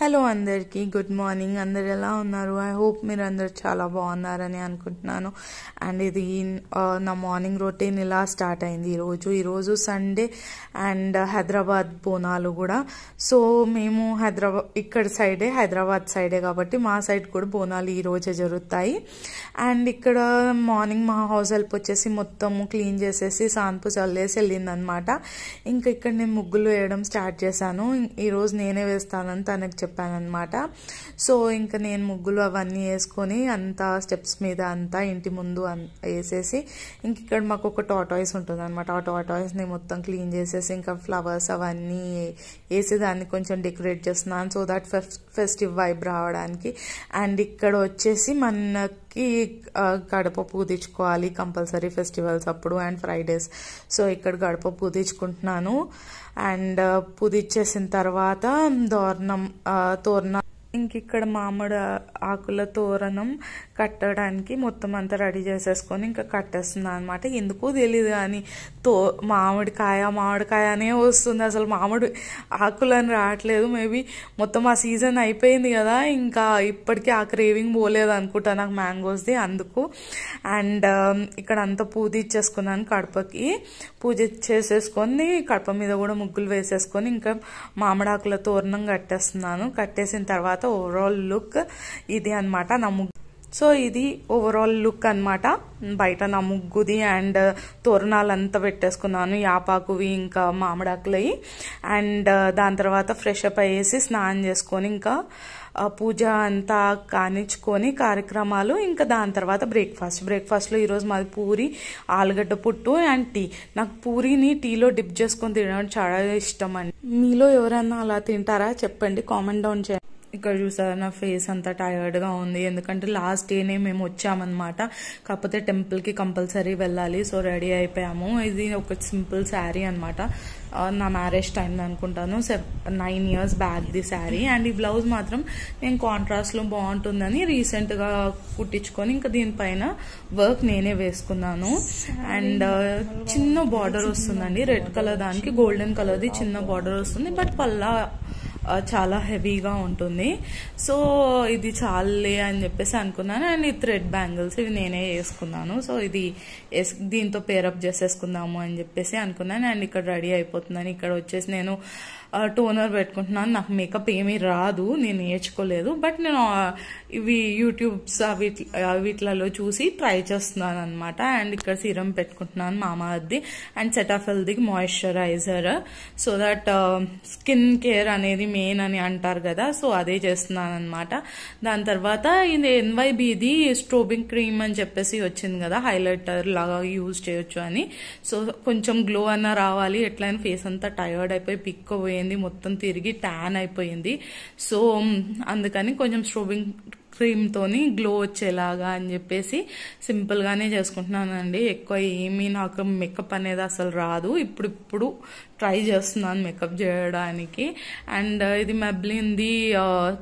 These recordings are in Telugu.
హలో అందరికీ గుడ్ మార్నింగ్ అందరు ఎలా ఉన్నారు ఐ హోప్ మీరు అందరు చాలా బాగున్నారని అనుకుంటున్నాను అండ్ ఇది నా మార్నింగ్ రొటీన్ ఇలా స్టార్ట్ అయింది ఈరోజు ఈరోజు సండే అండ్ హైదరాబాద్ బోనాలు కూడా సో మేము హైదరాబాద్ ఇక్కడ సైడే హైదరాబాద్ సైడే కాబట్టి మా సైడ్ కూడా బోనాలు ఈరోజే జరుగుతాయి అండ్ ఇక్కడ మార్నింగ్ మా హౌస్ హెల్ప్ వచ్చేసి మొత్తము క్లీన్ చేసేసి సాన్పు చల్లేసి వెళ్ళిందనమాట ఇంకా ఇక్కడ నేను ముగ్గులు వేయడం స్టార్ట్ చేశాను ఈరోజు నేనే వేస్తానని తనకు చెప్పానమాట సో ఇంకా నేను ముగ్గులు అవన్నీ వేసుకొని అంతా స్టెప్స్ మీద అంతా ఇంటి ముందు వేసేసి ఇంక ఇక్కడ మాకు ఒక టోటాయిస్ ఉంటుంది అనమాట ఆ టోటాయిస్ని మొత్తం క్లీన్ చేసేసి ఇంకా ఫ్లవర్స్ అవన్నీ వేసి దాన్ని కొంచెం డెకరేట్ చేస్తున్నాను సో దాట్ ఫెస్టివ్ వైబ్ రావడానికి అండ్ ఇక్కడ వచ్చేసి మన కి గడప పూదించుకోవాలి కంపల్సరీ ఫెస్టివల్స్ అప్పుడు అండ్ ఫ్రైడేస్ సో ఇక్కడ గడప పూదించుకుంటున్నాను అండ్ పూదిచ్చేసిన తర్వాత దోరణం తోరణం ఇంక ఇక్కడ మామిడి ఆకుల తోరణం కట్టడానికి మొత్తం అంతా రెడీ చేసేసుకొని ఇంకా కట్టేస్తున్నాను అనమాట ఎందుకు తెలియదు కానీ తో మామిడికాయ మామిడికాయ అనే వస్తుంది అసలు మామిడి ఆకులు అని రావట్లేదు మేబీ మొత్తం ఆ సీజన్ అయిపోయింది కదా ఇంకా ఇప్పటికీ ఆ క్రేవింగ్ పోలేదు అనుకుంటా నాకు మ్యాంగోస్ది అందుకు అండ్ ఇక్కడ అంతా పూజ ఇచ్చేసుకున్నాను కడపకి పూజ చేసేసుకొని కడప మీద కూడా ముగ్గులు వేసేసుకొని ఇంకా మామిడాకుల తోరణం కట్టేస్తున్నాను కట్టేసిన తర్వాత తర్వాత ఓవరాల్ లుక్ ఇది అనమాట నా ముగ్గు సో ఇది ఓవరాల్ లుక్ అనమాట బయట నా ముగ్గుది అండ్ తోరణాలంతా పెట్టేసుకున్నాను యాపాకువి ఇంకా మామిడాకులవి అండ్ uh, దాని తర్వాత ఫ్రెష్ అప్ అయ్యేసి స్నానం చేసుకొని ఇంకా పూజ అంతా కానిచ్చుకొని కార్యక్రమాలు ఇంకా దాని తర్వాత బ్రేక్ఫాస్ట్ బ్రేక్ఫాస్ట్లో ఈరోజు మాది పూరి ఆలుగడ్డ పుట్టు అండ్ టీ నాకు పూరిని టీలో డిప్ చేసుకొని తినడం చాలా ఇష్టం అండి మీలో ఎవరైనా అలా తింటారా చెప్పండి కామెంట్ డౌన్ చేయండి ఇక్కడ చూసారా నా ఫేస్ అంతా టైర్డ్గా ఉంది ఎందుకంటే లాస్ట్ డేనే మేము వచ్చామన్నమాట కాకపోతే టెంపుల్కి కంపల్సరీ వెళ్ళాలి సో రెడీ అయిపోయాము ఇది ఒక సింపుల్ శారీ అనమాట నా మ్యారేజ్ టైం అనుకుంటాను nine years back the sari and ఈ బ్లౌజ్ మాత్రం నేను కాంట్రాస్ట్లో బాగుంటుందని రీసెంట్గా కుట్టించుకొని ఇంకా దీనిపైన వర్క్ నేనే వేసుకున్నాను అండ్ uh, చిన్న బార్డర్ వస్తుందండి రెడ్ కలర్ దానికి గోల్డెన్ కలర్ది చిన్న బార్డర్ వస్తుంది బట్ పల్లా చాలా హెవీగా ఉంటుంది సో ఇది చాలే అని చెప్పేసి అనుకున్నాను అండ్ ఈ థ్రెడ్ బ్యాంగిల్స్ ఇవి నేనే వేసుకున్నాను సో ఇది దీంతో పేరప్ చేసేసుకుందాము అని చెప్పేసి అనుకున్నాను అండ్ ఇక్కడ రెడీ అయిపోతుందని ఇక్కడ వచ్చేసి నేను టోనర్ పెట్టుకుంటున్నాను నాకు మేకప్ ఏమీ రాదు నేను నేర్చుకోలేదు బట్ నేను ఇవి యూట్యూబ్స్ అవి వీటిలలో చూసి ట్రై చేస్తున్నాను అనమాట అండ్ ఇక్కడ సీరం పెట్టుకుంటున్నాను మామాది అది అండ్ సెటాఫెల్ది moisturiser so that skin care అనేది మెయిన్ అని అంటారు కదా సో అదే చేస్తున్నాను అనమాట దాని తర్వాత ఇది బీది స్ట్రోబింగ్ క్రీమ్ అని చెప్పేసి వచ్చింది కదా హైలైటర్ లాగా యూజ్ చేయొచ్చు అని సో కొంచెం గ్లో అన్న రావాలి ఎట్లయినా ఫేస్ అంతా టైర్డ్ అయిపోయి పిక్కపోయి అయిపోయింది మొత్తం తిరిగి ట్యాన్ అయిపోయింది సో అందుకని కొంచెం స్ట్రోబింగ్ క్రీమ్తోని గ్లో వచ్చేలాగా అని చెప్పేసి సింపుల్గానే చేసుకుంటున్నానండి ఎక్కువ ఏమీ నాకు మేకప్ అనేది అసలు రాదు ఇప్పుడు ఇప్పుడు ట్రై చేస్తున్నాను మేకప్ చేయడానికి అండ్ uh, ఇది మెబ్లింది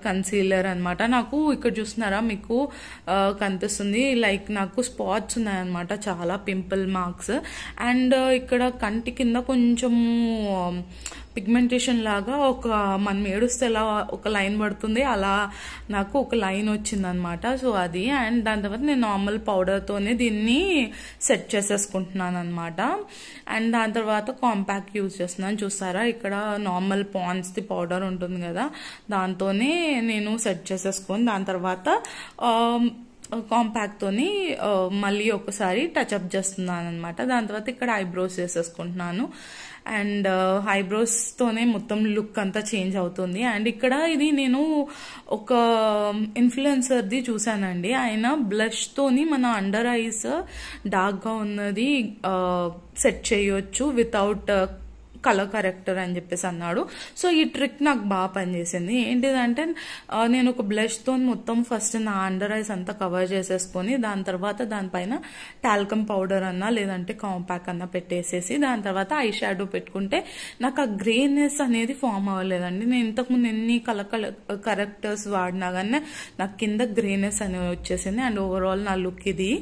కన్సీలర్ అనమాట నాకు ఇక్కడ చూస్తున్నారా మీకు uh, కనిపిస్తుంది లైక్ నాకు స్పాట్స్ ఉన్నాయన్నమాట చాలా పింపుల్ మార్క్స్ అండ్ uh, ఇక్కడ కంటి కింద కొంచెము um, పిగ్మెంటేషన్ లాగా ఒక మనం మేడుస్తే ఎలా ఒక లైన్ పడుతుంది అలా నాకు ఒక లైన్ వచ్చింది అనమాట సో అది అండ్ దాని తర్వాత నేను నార్మల్ పౌడర్తోనే దీన్ని సెట్ చేసేసుకుంటున్నాను అనమాట అండ్ దాని తర్వాత కాంపాక్ట్ యూజ్ చేస్తున్నాను చూసారా ఇక్కడ నార్మల్ పాన్స్ది పౌడర్ ఉంటుంది కదా దాంతోనే నేను సెట్ చేసేసుకొని దాని తర్వాత కాంపాక్ట్తోని um, uh, మళ్ళీ ఒకసారి టచ్అప్ చేస్తున్నాను అనమాట దాని తర్వాత ఇక్కడ ఐబ్రోస్ చేసేసుకుంటున్నాను అండ్ ఐబ్రోస్తోనే uh, మొత్తం లుక్ అంతా చేంజ్ అవుతుంది అండ్ ఇక్కడ ఇది నేను ఒక ఇన్ఫ్లుయెన్సర్ది um, చూసానండి ఆయన బ్లష్తోని మన అండర్ ఐస్ డార్క్గా ఉన్నది సెట్ uh, చేయొచ్చు వితౌట్ కలర్ కరెక్టర్ అని చెప్పేసి అన్నాడు సో ఈ ట్రిక్ నాకు బాగా పనిచేసింది ఏంటిదంటే నేను ఒక బ్లష్తో మొత్తం ఫస్ట్ నా అండర్ ఐస్ అంతా కవర్ చేసేసుకొని దాని తర్వాత దానిపైన టాల్కమ్ పౌడర్ అన్నా లేదంటే కాంపాక్ అన్నా పెట్టేసేసి దాని తర్వాత ఐ షాడో పెట్టుకుంటే నాకు ఆ గ్రేనెస్ అనేది ఫామ్ అవ్వలేదండి నేను ఇంతకుముందు ఎన్ని కలర్ కరెక్టర్స్ వాడినా కానీ నాకు కింద గ్రేనెస్ అనేది వచ్చేసింది అండ్ ఓవరాల్ నా లుక్ ఇది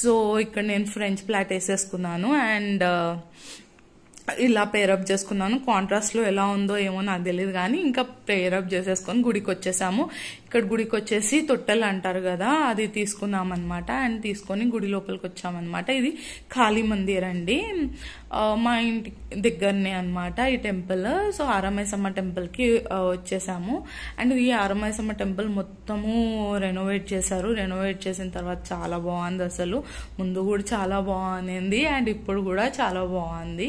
సో ఇక్కడ నేను ఫ్రెంచ్ ప్లాట్ వేసేసుకున్నాను అండ్ ఇలా పేరప్ చేసుకున్నాను కాంట్రాస్ట్లో ఎలా ఉందో ఏమో నాకు తెలియదు కానీ ఇంకా పేరప్ చేసేసుకొని గుడికి వచ్చేసాము ఇక్కడ గుడికి వచ్చేసి తొట్టెలు అంటారు కదా అది తీసుకున్నామన్నమాట అండ్ తీసుకొని గుడి లోపలికి వచ్చామన్నమాట ఇది ఖాళీ మందిర్ అండి మా ఇంటి దగ్గరనే అనమాట ఈ టెంపుల్ సో ఆరామేసమ్మ టెంపుల్కి వచ్చేసాము అండ్ ఈ ఆరామేసమ్మ టెంపుల్ మొత్తము రెనోవేట్ చేశారు రెనోవేట్ చేసిన తర్వాత చాలా బాగుంది అసలు ముందు కూడా చాలా బాగుంది అండ్ ఇప్పుడు కూడా చాలా బాగుంది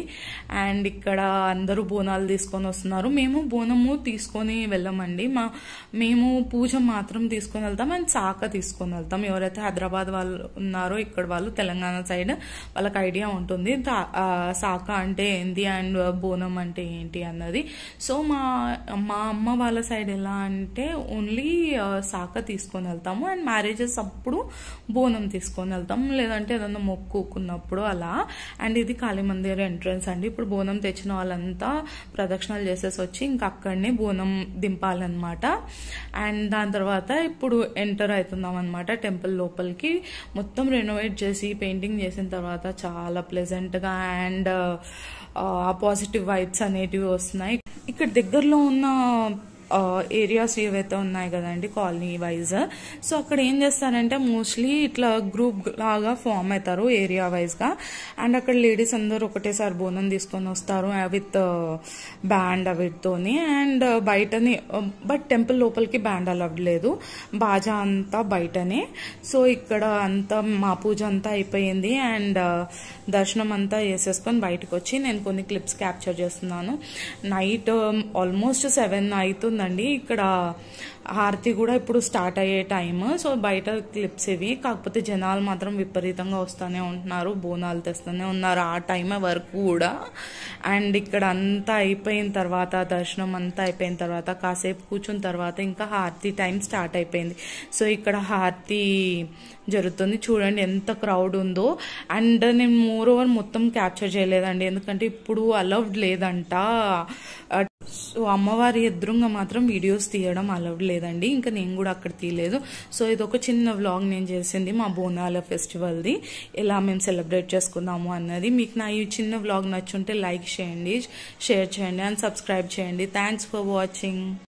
అండ్ ఇక్కడ అందరూ బోనాలు తీసుకొని వస్తున్నారు మేము బోనము తీసుకొని వెళ్ళమండి మా మేము పూజ మాత్రం తీసుకొని వెళ్తాం అండ్ చాక తీసుకొని వెళ్తాం ఎవరైతే హైదరాబాద్ వాళ్ళు ఉన్నారో ఇక్కడ వాళ్ళు తెలంగాణ సైడ్ వాళ్ళకి ఐడియా ఉంటుంది సాక అంటే ఏంది అండ్ బోనం అంటే ఏంటి అన్నది సో మా మా అమ్మ వాళ్ళ సైడ్ ఎలా అంటే ఓన్లీ సాక తీసుకొని వెళ్తాము అండ్ మ్యారేజెస్ అప్పుడు బోనం తీసుకొని వెళ్తాం లేదంటే ఏదన్నా మొక్కుకున్నప్పుడు అలా అండ్ ఇది మందిర్ ఎంట్రన్స్ అండి ఇప్పుడు బోనం తెచ్చిన వాళ్ళంతా ప్రదక్షిణలు చేసేసి వచ్చి ఇంకా అక్కడనే బోనం దింపాలన్నమాట అండ్ దాని తర్వాత ఇప్పుడు ఎంటర్ అవుతున్నాం అనమాట టెంపుల్ లోపలికి మొత్తం రెనోవేట్ చేసి పెయింటింగ్ చేసిన తర్వాత చాలా ప్లెజెంట్గా అండ్ అండ్ ఆ పాజిటివ్ వైబ్స్ అనేటివి వస్తున్నాయి ఇక్కడ దగ్గరలో ఉన్న ఏరియాస్ ఏవైతే ఉన్నాయి కదండి కాలనీ వైజ్ సో అక్కడ ఏం చేస్తారంటే మోస్ట్లీ ఇట్లా గ్రూప్ లాగా ఫామ్ అవుతారు ఏరియా గా అండ్ అక్కడ లేడీస్ అందరు ఒకటేసారి బోనం తీసుకొని వస్తారు విత్ బ్యాండ్ అవిటితోని అండ్ బయటని బట్ టెంపుల్ లోపలికి బ్యాండ్ అలౌడ్ లేదు బాజా అంతా బయటనే సో ఇక్కడ అంతా మా పూజ అంతా అయిపోయింది అండ్ దర్శనం అంతా వేసేసుకొని బయటకు వచ్చి నేను కొన్ని క్లిప్స్ క్యాప్చర్ చేస్తున్నాను నైట్ ఆల్మోస్ట్ సెవెన్ అవుతుంది ఉందండి ఇక్కడ హారతి కూడా ఇప్పుడు స్టార్ట్ అయ్యే టైం సో బయట క్లిప్స్ ఇవి కాకపోతే జనాలు మాత్రం విపరీతంగా వస్తూనే ఉంటున్నారు బోనాలు తెస్తూనే ఉన్నారు ఆ టైం వరకు కూడా అండ్ ఇక్కడ అంతా అయిపోయిన తర్వాత దర్శనం అంతా అయిపోయిన తర్వాత కాసేపు కూర్చున్న తర్వాత ఇంకా హారతి టైం స్టార్ట్ అయిపోయింది సో ఇక్కడ హారతి జరుగుతుంది చూడండి ఎంత క్రౌడ్ ఉందో అండ్ నేను మోర్ ఓవర్ మొత్తం క్యాప్చర్ చేయలేదండి ఎందుకంటే ఇప్పుడు అలౌడ్ లేదంట సో అమ్మవారి ఎదురుగా మాత్రం వీడియోస్ తీయడం అలౌడ్ లేదండి ఇంకా నేను కూడా అక్కడ తీయలేదు సో ఇది ఒక చిన్న వ్లాగ్ నేను చేసింది మా బోనాల ఫెస్టివల్ది ఎలా మేము సెలబ్రేట్ చేసుకుందాము అన్నది మీకు నా ఈ చిన్న వ్లాగ్ నచ్చుంటే లైక్ చేయండి షేర్ చేయండి అండ్ సబ్స్క్రైబ్ చేయండి థ్యాంక్స్ ఫర్ వాచింగ్